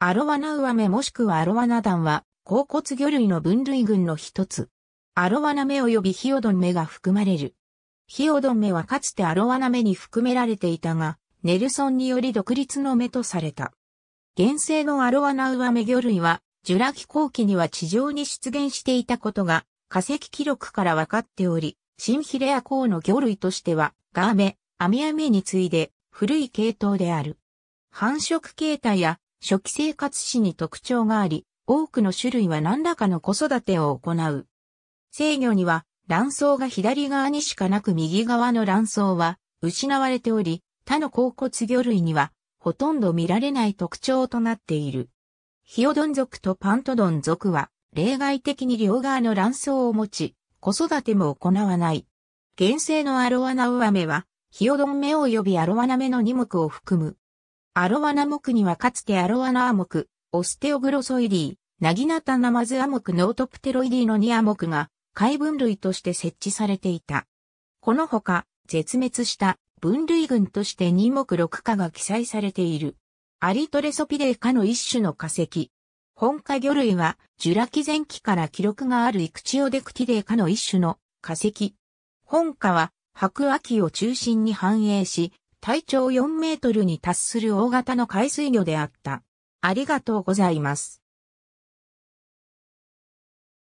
アロワナウアメもしくはアロワナ団は、甲骨魚類の分類群の一つ。アロワナメ及びヒオドンメが含まれる。ヒオドンメはかつてアロワナメに含められていたが、ネルソンにより独立の目とされた。現生のアロワナウアメ魚類は、ジュラ紀後期には地上に出現していたことが、化石記録から分かっており、シンヒレアウの魚類としては、ガーメ、アミアメに次いで、古い系統である。繁殖形態や初期生活史に特徴があり、多くの種類は何らかの子育てを行う。制御には、卵巣が左側にしかなく右側の卵巣は失われており、他の甲骨魚類にはほとんど見られない特徴となっている。ヒオドン族とパントドン族は例外的に両側の卵巣を持ち、子育ても行わない。原生のアロワナウアメはヒオドン目及びアロワナ目の二目を含むアロワナ目にはかつてアロワナアモク、オステオグロソイディ、ナギナタナマズアモクノートプテロイディの2アモクが、海分類として設置されていた。このほか、絶滅した分類群として2目6科が記載されている。アリトレソピデイ科の一種の化石。本科魚類は、ジュラ紀前期から記録があるイクチオデクティデイ科の一種の化石。本科は、白亜紀を中心に繁栄し、体長4メートルに達する大型の海水魚であった。ありがとうございます。